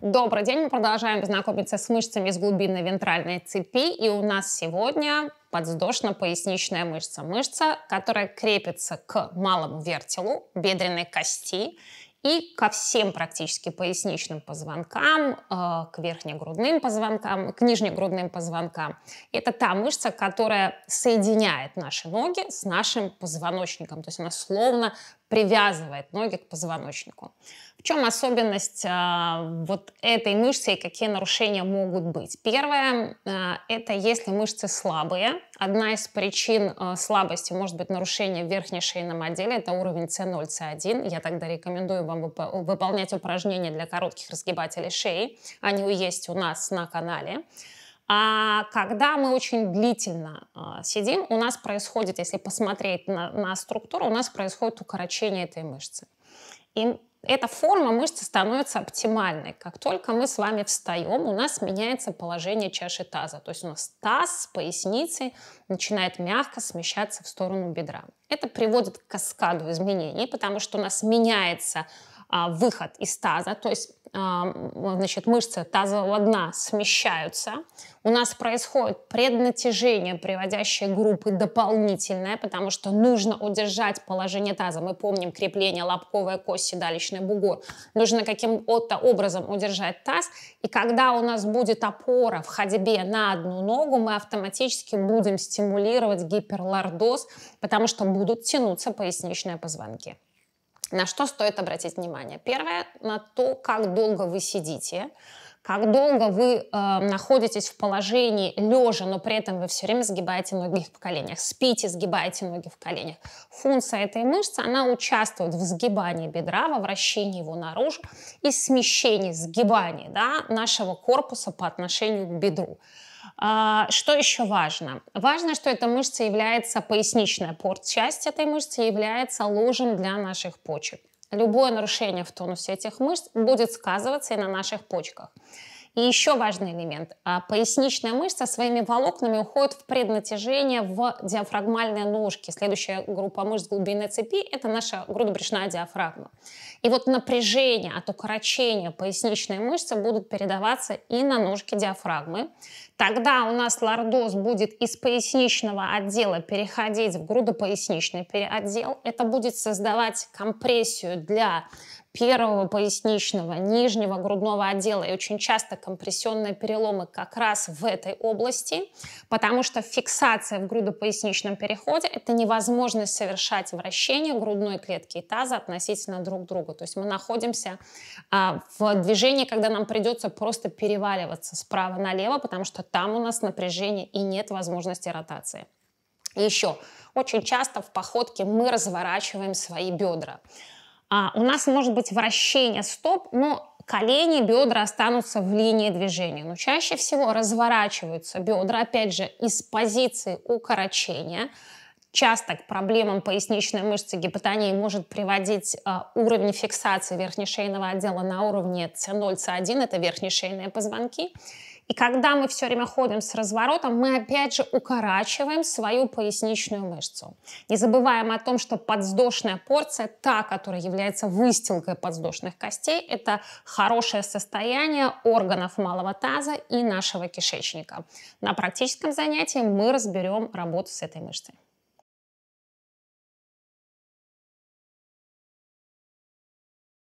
Добрый день, мы продолжаем знакомиться с мышцами из глубины вентральной цепи, и у нас сегодня подвздошно-поясничная мышца. Мышца, которая крепится к малому вертелу бедренной кости и ко всем практически поясничным позвонкам, э, к верхнегрудным позвонкам, к нижнегрудным позвонкам. Это та мышца, которая соединяет наши ноги с нашим позвоночником. То есть она словно привязывает ноги к позвоночнику. В чем особенность э, вот этой мышцы и какие нарушения могут быть? Первое э, – это если мышцы слабые. Одна из причин э, слабости может быть нарушение в верхней шейном отделе, это уровень С0, С1. Я тогда рекомендую вам вып- выполнять упражнения для коротких разгибателей шеи. Они есть у нас на канале. А когда мы очень длительно э, сидим, у нас происходит, если посмотреть на, на структуру, у нас происходит укорочение этой мышцы. И эта форма мышцы становится оптимальной. Как только мы с вами встаем, у нас меняется положение чаши таза. То есть у нас таз с поясницы начинает мягко смещаться в сторону бедра. Это приводит к каскаду изменений, потому что у нас меняется а, выход из таза, то есть а, значит, мышцы тазового дна смещаются, у нас происходит преднатяжение, приводящее группы дополнительное, потому что нужно удержать положение таза. Мы помним крепление лобковая кость, седалищный бугор. Нужно каким-то образом удержать таз. И когда у нас будет опора в ходьбе на одну ногу, мы автоматически будем стимулировать гиперлордоз, потому что будут тянуться поясничные позвонки. На что стоит обратить внимание? Первое, на то, как долго вы сидите, как долго вы э, находитесь в положении лежа, но при этом вы все время сгибаете ноги в коленях, спите, сгибаете ноги в коленях. Функция этой мышцы, она участвует в сгибании бедра, во вращении его наружу и смещении, сгибании да, нашего корпуса по отношению к бедру. А, что еще важно? Важно, что эта мышца является поясничная порт. Часть этой мышцы является ложем для наших почек. Любое нарушение в тонусе этих мышц будет сказываться и на наших почках. И еще важный элемент. А, поясничная мышца своими волокнами уходит в преднатяжение в диафрагмальные ножки. Следующая группа мышц глубины цепи – это наша грудобрюшная диафрагма. И вот напряжение от укорочения поясничной мышцы будут передаваться и на ножки диафрагмы. Тогда у нас лордоз будет из поясничного отдела переходить в грудопоясничный отдел. Это будет создавать компрессию для первого поясничного, нижнего грудного отдела. И очень часто компрессионные переломы как раз в этой области, потому что фиксация в грудопоясничном переходе – это невозможность совершать вращение грудной клетки и таза относительно друг друга. То есть мы находимся а, в движении, когда нам придется просто переваливаться справа налево, потому что там у нас напряжение и нет возможности ротации. еще, очень часто в походке мы разворачиваем свои бедра. А, у нас может быть вращение стоп, но колени, бедра останутся в линии движения. Но чаще всего разворачиваются бедра, опять же, из позиции укорочения. Часто к проблемам поясничной мышцы гипотонии может приводить э, уровень фиксации верхнешейного отдела на уровне с 0 с 1 это верхнешейные позвонки и когда мы все время ходим с разворотом, мы опять же укорачиваем свою поясничную мышцу. Не забываем о том, что подвздошная порция, та, которая является выстилкой подвздошных костей, это хорошее состояние органов малого таза и нашего кишечника. На практическом занятии мы разберем работу с этой мышцей.